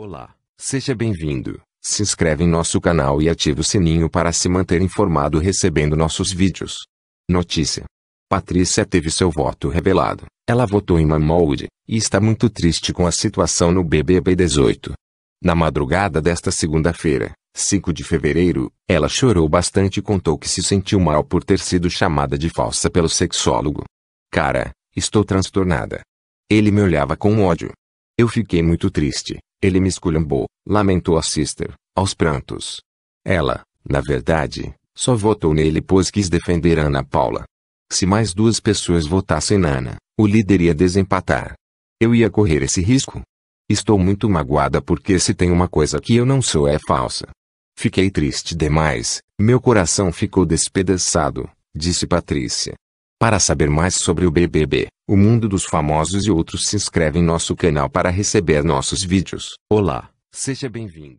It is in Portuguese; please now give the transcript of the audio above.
Olá, seja bem-vindo. Se inscreve em nosso canal e ative o sininho para se manter informado recebendo nossos vídeos. Notícia: Patrícia teve seu voto revelado. Ela votou em Mamoud e está muito triste com a situação no BBB 18. Na madrugada desta segunda-feira, 5 de fevereiro, ela chorou bastante e contou que se sentiu mal por ter sido chamada de falsa pelo sexólogo. Cara, estou transtornada. Ele me olhava com ódio. Eu fiquei muito triste. Ele me esculhambou, lamentou a Sister, aos prantos. Ela, na verdade, só votou nele pois quis defender Ana Paula. Se mais duas pessoas votassem Ana, o líder ia desempatar. Eu ia correr esse risco. Estou muito magoada porque se tem uma coisa que eu não sou é falsa. Fiquei triste demais, meu coração ficou despedaçado, disse Patrícia. Para saber mais sobre o BBB, o mundo dos famosos e outros se inscreve em nosso canal para receber nossos vídeos. Olá, seja bem-vindo.